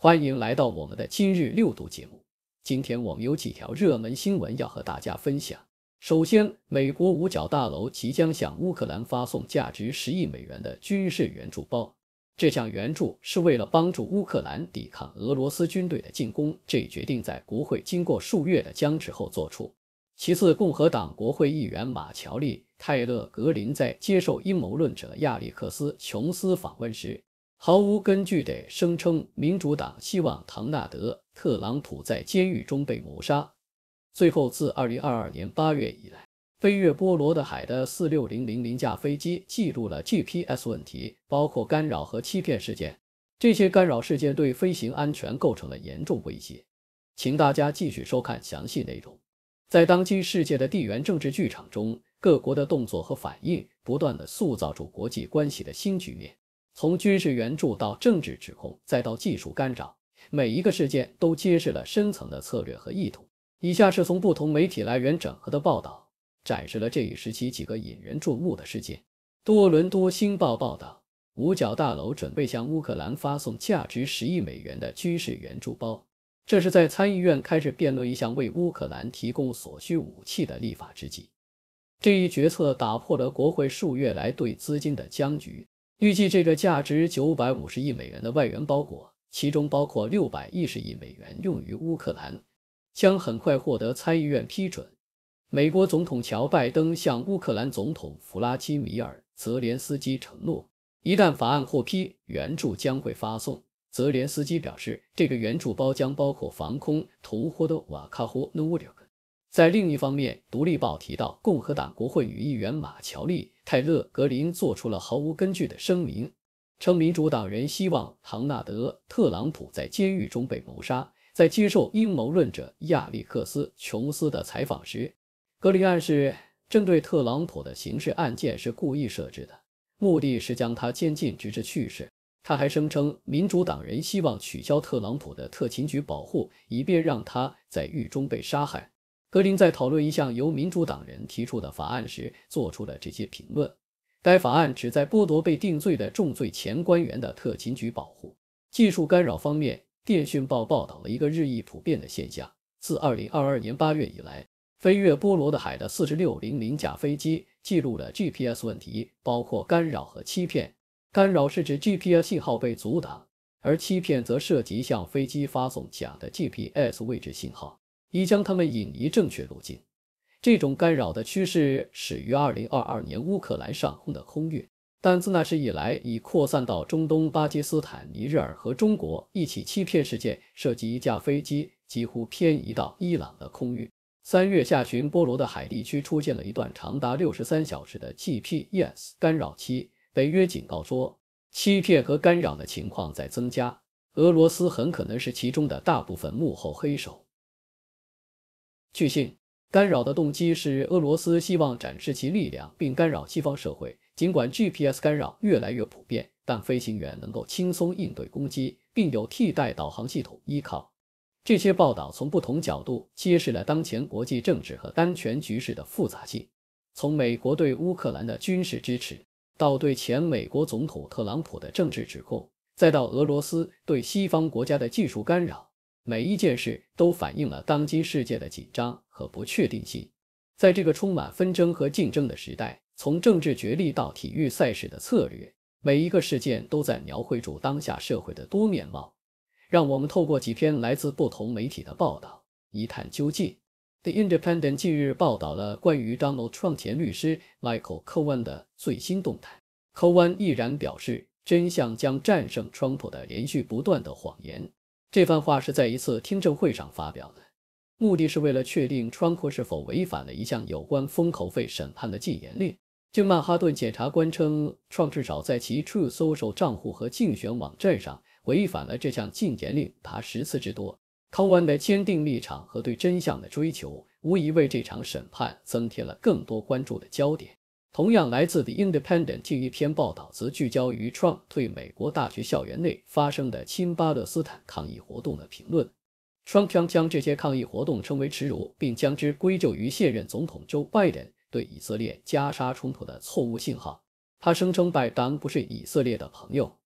欢迎来到我们的今日六度节目。今天我们有几条热门新闻要和大家分享。首先，美国五角大楼即将向乌克兰发送价值十亿美元的军事援助包，这项援助是为了帮助乌克兰抵抗俄罗斯军队的进攻。这一决定在国会经过数月的僵持后做出。其次，共和党国会议员马乔利·泰勒·格林在接受阴谋论者亚历克斯·琼斯访问时。毫无根据地声称，民主党希望唐纳德·特朗普在监狱中被谋杀。最后，自2022年8月以来，飞越波罗的海的46000架飞机记录了 GPS 问题，包括干扰和欺骗事件。这些干扰事件对飞行安全构成了严重威胁。请大家继续收看详细内容。在当今世界的地缘政治剧场中，各国的动作和反应不断地塑造出国际关系的新局面。从军事援助到政治指控，再到技术干扰，每一个事件都揭示了深层的策略和意图。以下是从不同媒体来源整合的报道，展示了这一时期几个引人注目的事件。多伦多星报报道，五角大楼准备向乌克兰发送价值十亿美元的军事援助包，这是在参议院开始辩论一项为乌克兰提供所需武器的立法之际。这一决策打破了国会数月来对资金的僵局。预计这个价值九百五十亿美元的外援包裹，其中包括六百一十亿美元用于乌克兰，将很快获得参议院批准。美国总统乔·拜登向乌克兰总统弗拉基米尔·泽连斯基承诺，一旦法案获批，援助将会发送。泽连斯基表示，这个援助包将包括防空图霍的瓦卡霍努里克。在另一方面，《独立报》提到，共和党国会女议员马乔利、泰勒·格林做出了毫无根据的声明，称民主党人希望唐纳德·特朗普在监狱中被谋杀。在接受阴谋论者亚历克斯·琼斯的采访时，格林暗示，针对特朗普的刑事案件是故意设置的，目的是将他监禁直至去世。他还声称，民主党人希望取消特朗普的特勤局保护，以便让他在狱中被杀害。格林在讨论一项由民主党人提出的法案时，做出了这些评论。该法案旨在剥夺被定罪的重罪前官员的特勤局保护。技术干扰方面，《电讯报》报道了一个日益普遍的现象：自2022年8月以来，飞越波罗的海的4600架飞机记录了 GPS 问题，包括干扰和欺骗。干扰是指 GPS 信号被阻挡，而欺骗则涉及向飞机发送假的 GPS 位置信号。已将他们引离正确路径。这种干扰的趋势始于2022年乌克兰上空的空域，但自那时以来已扩散到中东、巴基斯坦、尼日尔和中国。一起欺骗事件涉及一架飞机几乎偏移到伊朗的空域。三月下旬，波罗的海地区出现了一段长达六十三小时的 GPS 干扰期。北约警告说，欺骗和干扰的情况在增加，俄罗斯很可能是其中的大部分幕后黑手。据信，干扰的动机是俄罗斯希望展示其力量并干扰西方社会。尽管 GPS 干扰越来越普遍，但飞行员能够轻松应对攻击，并有替代导航系统依靠。这些报道从不同角度揭示了当前国际政治和单全局势的复杂性：从美国对乌克兰的军事支持，到对前美国总统特朗普的政治指控，再到俄罗斯对西方国家的技术干扰。每一件事都反映了当今世界的紧张和不确定性。在这个充满纷争和竞争的时代，从政治角力到体育赛事的策略，每一个事件都在描绘住当下社会的多面貌。让我们透过几篇来自不同媒体的报道，一探究竟。The Independent 近日报道了关于 Donald Trump 前律师 Michael Cohen 的最新动态。Cohen 毅然表示，真相将战胜 Trump 的连续不断的谎言。这番话是在一次听证会上发表的，目的是为了确定川普是否违反了一项有关封口费审判的禁言令。据曼哈顿检察官称，创至少在其 t r u e Social 账户和竞选网站上违反了这项禁言令达十次之多。康恩的坚定立场和对真相的追求，无疑为这场审判增添了更多关注的焦点。同样来自 The Independent》的一篇报道则聚焦于 Trump 对美国大学校园内发生的亲巴勒斯坦抗议活动的评论。Trump 将这些抗议活动称为耻辱，并将之归咎于现任总统 Joe Biden 对以色列加沙冲突的错误信号。他声称拜登不是以色列的朋友。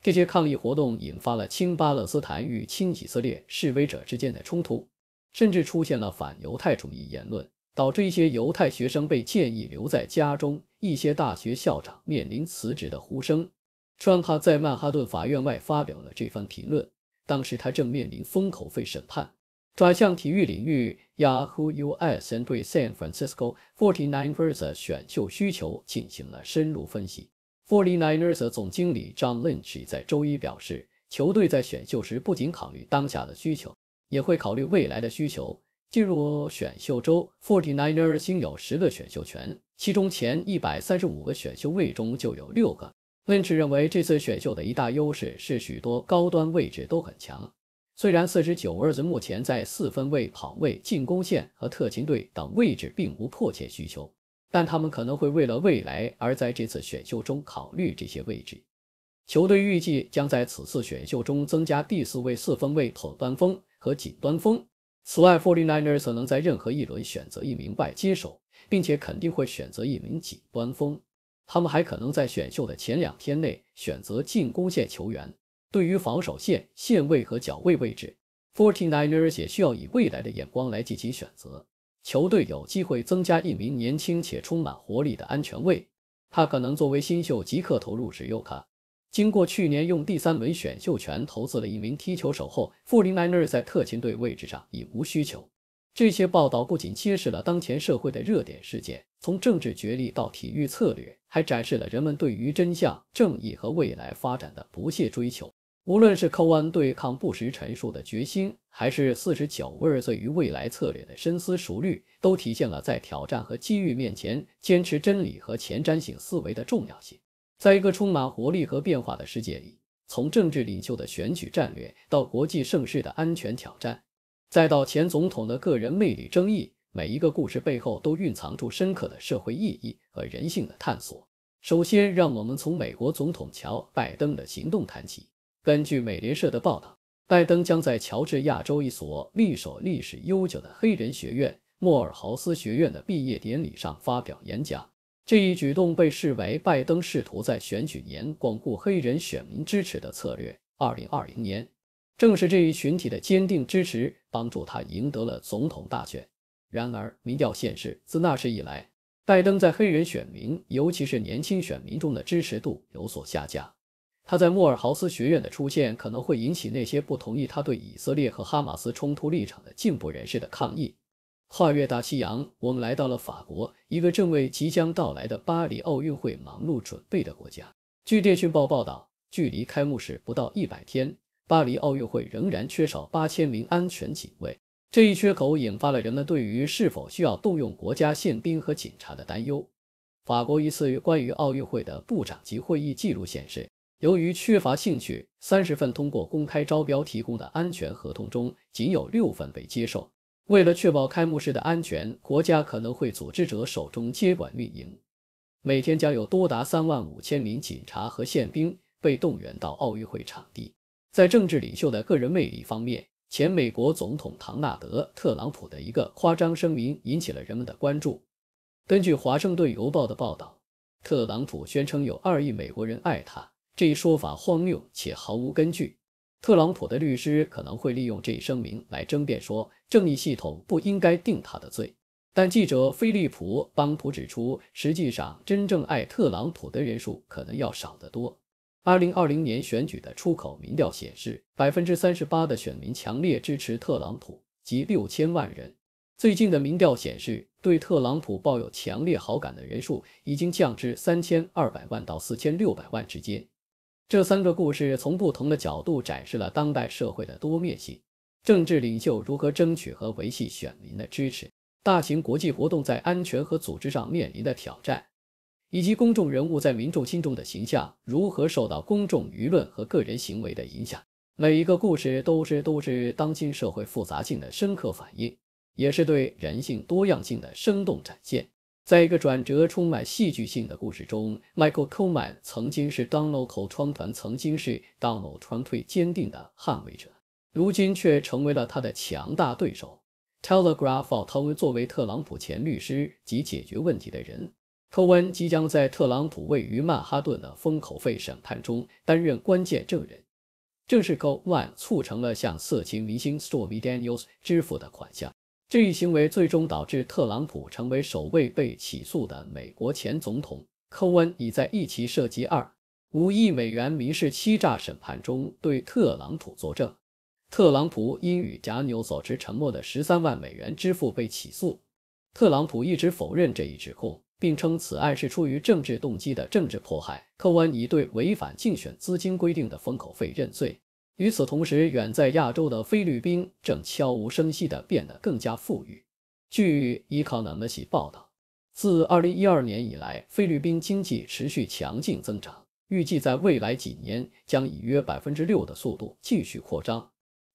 这些抗议活动引发了亲巴勒斯坦与亲以色列示威者之间的冲突，甚至出现了反犹太主义言论。导致一些犹太学生被建议留在家中，一些大学校长面临辞职的呼声。川哈在曼哈顿法院外发表了这番评论，当时他正面临封口费审判。转向体育领域，Yahoo USN 对 San Francisco 49ers a 选秀需求进行了深入分析。49ers a 总经理 John Lynch 在周一表示，球队在选秀时不仅考虑当下的需求，也会考虑未来的需求。进入选秀周，Forty Niners 有十个选秀权，其中前一百三十五个选秀位中就有六个。n c h 认为这次选秀的一大优势是许多高端位置都很强。虽然四十九位子目前在四分位、跑位、进攻线和特勤队等位置并无迫切需求，但他们可能会为了未来而在这次选秀中考虑这些位置。球队预计将在此次选秀中增加第四位四分位、跑端锋和紧端锋。此外，49ers 能在任何一轮选择一名外接手，并且肯定会选择一名紧端锋。他们还可能在选秀的前两天内选择进攻线球员。对于防守线、线位和脚位位置，49ers 也需要以未来的眼光来进行选择。球队有机会增加一名年轻且充满活力的安全卫，他可能作为新秀即刻投入使用。经过去年用第三轮选秀权投资了一名踢球手后，富林莱尔在特勤队位置上已无需求。这些报道不仅揭示了当前社会的热点事件，从政治角力到体育策略，还展示了人们对于真相、正义和未来发展的不懈追求。无论是 n 恩对抗布什陈述的决心，还是四十九位尔对于未来策略的深思熟虑，都体现了在挑战和机遇面前坚持真理和前瞻性思维的重要性。在一个充满活力和变化的世界里，从政治领袖的选举战略到国际盛世的安全挑战，再到前总统的个人魅力争议，每一个故事背后都蕴藏住深刻的社会意义和人性的探索。首先，让我们从美国总统乔·拜登的行动谈起。根据美联社的报道，拜登将在乔治亚州一所历史悠久的黑人学院——莫尔豪斯学院的毕业典礼上发表演讲。这一举动被视为拜登试图在选举年巩固黑人选民支持的策略。2020年，正是这一群体的坚定支持帮助他赢得了总统大选。然而，民调显示，自那时以来，拜登在黑人选民，尤其是年轻选民中的支持度有所下降。他在莫尔豪斯学院的出现可能会引起那些不同意他对以色列和哈马斯冲突立场的进步人士的抗议。跨越大西洋，我们来到了法国，一个正为即将到来的巴黎奥运会忙碌准备的国家。据电讯报报道，距离开幕式不到一百天，巴黎奥运会仍然缺少八千名安全警卫。这一缺口引发了人们对于是否需要动用国家宪兵和警察的担忧。法国一次关于奥运会的部长级会议记录显示，由于缺乏兴趣，三十份通过公开招标提供的安全合同中，仅有六份被接受。为了确保开幕式的安全，国家可能会组织者手中接管运营。每天将有多达三万五千名警察和宪兵被动员到奥运会场地。在政治领袖的个人魅力方面，前美国总统唐纳德·特朗普的一个夸张声明引起了人们的关注。根据《华盛顿邮报》的报道，特朗普宣称有二亿美国人爱他，这一说法荒谬且毫无根据。特朗普的律师可能会利用这一声明来争辩说，正义系统不应该定他的罪。但记者菲利普·邦普指出，实际上真正爱特朗普的人数可能要少得多。2020年选举的出口民调显示，38%的选民强烈支持特朗普，即6000万人。最近的民调显示，对特朗普抱有强烈好感的人数已经降至3200万到4600万之间。这三个故事从不同的角度展示了当代社会的多面性：政治领袖如何争取和维系选民的支持，大型国际活动在安全和组织上面临的挑战，以及公众人物在民众心中的形象如何受到公众舆论和个人行为的影响。每一个故事都是都是当今社会复杂性的深刻反映，也是对人性多样性的生动展现。在一个转折充满戏剧性的故事中，Michael c o l e n 曾经是 Donald 剪窗团，曾经是 Donald 剪退坚定的捍卫者，如今却成为了他的强大对手。Telegraph 的 c o 作为特朗普前律师及解决问题的人 c o 即 n 将在特朗普位于曼哈顿的封口费审判中担任关键证人，正是 c o h n 成了向色情明星 Stormy Daniels 支付的款项。这一行为最终导致特朗普成为首位被起诉的美国前总统。科恩已在一起涉及二五亿美元民事欺诈审判中对特朗普作证。特朗普因与贾纽所持沉默的十三万美元支付被起诉。特朗普一直否认这一指控，并称此案是出于政治动机的政治迫害。科恩已对违反竞选资金规定的封口费认罪。与此同时，远在亚洲的菲律宾正悄无声息地变得更加富裕。据《伊卡纳姆西》报道，自2012年以来，菲律宾经济持续强劲增长，预计在未来几年将以约6%的速度继续扩张。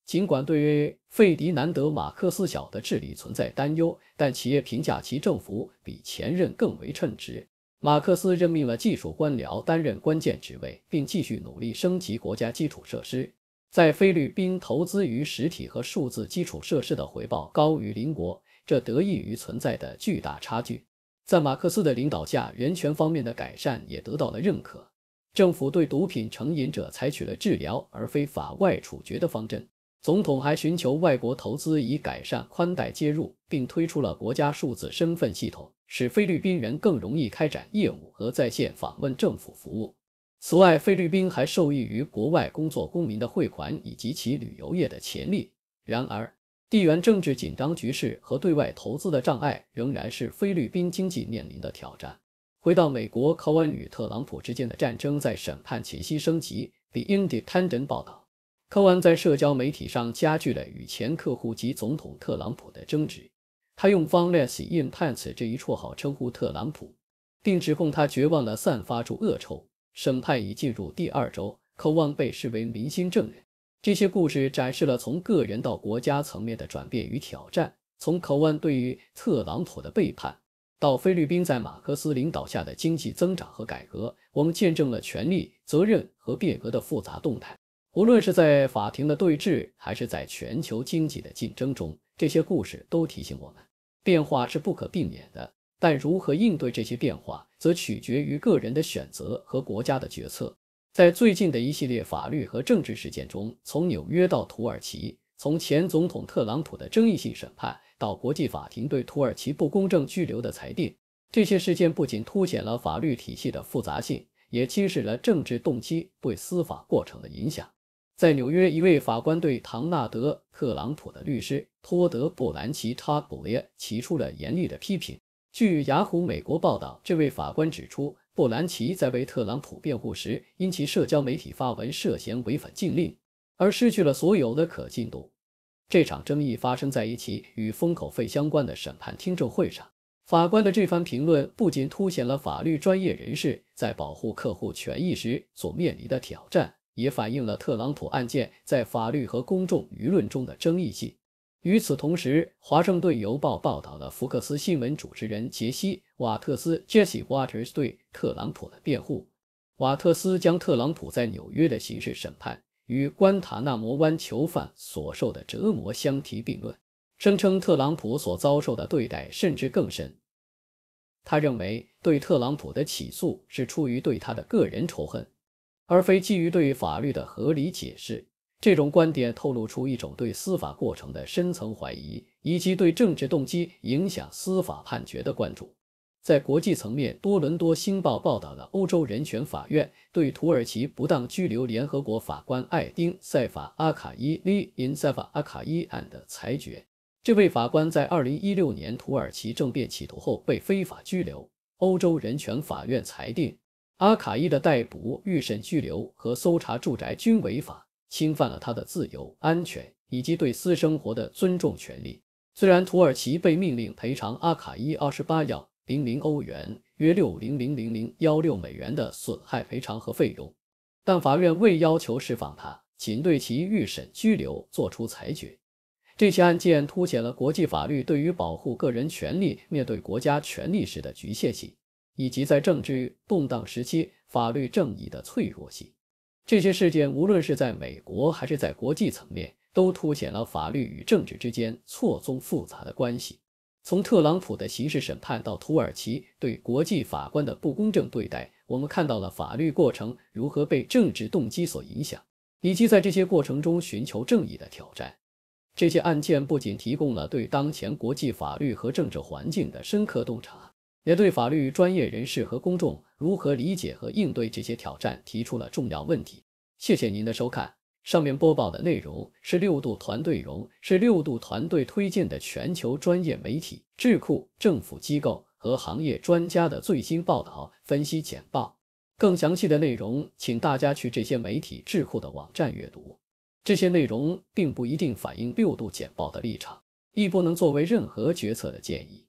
尽管对于费迪南德·马克思小的治理存在担忧，但企业评价其政府比前任更为称职。马克思任命了技术官僚担任关键职位，并继续努力升级国家基础设施。在菲律宾投资于实体和数字基础设施的回报高于邻国，这得益于存在的巨大差距。在马克思的领导下，人权方面的改善也得到了认可。政府对毒品成瘾者采取了治疗而非法外处决的方针。总统还寻求外国投资以改善宽带接入，并推出了国家数字身份系统，使菲律宾人更容易开展业务和在线访问政府服务。此外，菲律宾还受益于国外工作公民的汇款以及其旅游业的潜力。然而，地缘政治紧张局势和对外投资的障碍仍然是菲律宾经济面临的挑战。回到美国，科恩与特朗普之间的战争在审判前夕升级。The Independent 报道，科恩在社交媒体上加剧了与前客户及总统特朗普的争执。他用 “Furious i n t e n e 这一绰号称呼特朗普，并指控他绝望地散发出恶臭。审判已进入第二周，渴望被视为明星证人。这些故事展示了从个人到国家层面的转变与挑战。从渴望对于特朗普的背叛，到菲律宾在马克思领导下的经济增长和改革，我们见证了权力、责任和变革的复杂动态。无论是在法庭的对峙，还是在全球经济的竞争中，这些故事都提醒我们，变化是不可避免的。但如何应对这些变化，则取决于个人的选择和国家的决策。在最近的一系列法律和政治事件中，从纽约到土耳其，从前总统特朗普的争议性审判到国际法庭对土耳其不公正拘留的裁定，这些事件不仅凸显了法律体系的复杂性，也揭示了政治动机对司法过程的影响。在纽约，一位法官对唐纳德·特朗普的律师托德·布兰奇·查普列提出了严厉的批评。据雅虎美国报道，这位法官指出，布兰奇在为特朗普辩护时，因其社交媒体发文涉嫌违反禁令，而失去了所有的可信度。这场争议发生在一起与封口费相关的审判听证会上。法官的这番评论不仅凸显了法律专业人士在保护客户权益时所面临的挑战，也反映了特朗普案件在法律和公众舆论中的争议性。与此同时，《华盛顿邮报》报道了福克斯新闻主持人杰西·瓦特斯 （Jesse Waters） 对特朗普的辩护。瓦特斯将特朗普在纽约的刑事审判与关塔那摩湾囚犯所受的折磨相提并论，声称特朗普所遭受的对待甚至更深。他认为，对特朗普的起诉是出于对他的个人仇恨，而非基于对法律的合理解释。这种观点透露出一种对司法过程的深层怀疑，以及对政治动机影响司法判决的关注。在国际层面，《多伦多星报》报道了欧洲人权法院对土耳其不当拘留联合国法官艾丁塞法·阿卡伊利 i n s e f a a k a 案的裁决。这位法官在2016年土耳其政变企图后被非法拘留。欧洲人权法院裁定，阿卡伊的逮捕、预审拘留和搜查住宅均违法。侵犯了他的自由、安全以及对私生活的尊重权利。虽然土耳其被命令赔偿阿卡伊二十八幺零零欧元（约六零零零零幺六美元）的损害赔偿和费用，但法院未要求释放他，仅对其预审拘留作出裁决。这起案件凸显了国际法律对于保护个人权利面对国家权力时的局限性，以及在政治动荡时期法律正义的脆弱性。这些事件无论是在美国还是在国际层面，都凸显了法律与政治之间错综复杂的关系。从特朗普的刑事审判到土耳其对国际法官的不公正对待，我们看到了法律过程如何被政治动机所影响，以及在这些过程中寻求正义的挑战。这些案件不仅提供了对当前国际法律和政治环境的深刻洞察。也对法律专业人士和公众如何理解和应对这些挑战提出了重要问题。谢谢您的收看。上面播报的内容是六度团队融是六度团队推荐的全球专业媒体、智库、政府机构和行业专家的最新报道、分析简报。更详细的内容，请大家去这些媒体智库的网站阅读。这些内容并不一定反映六度简报的立场，亦不能作为任何决策的建议。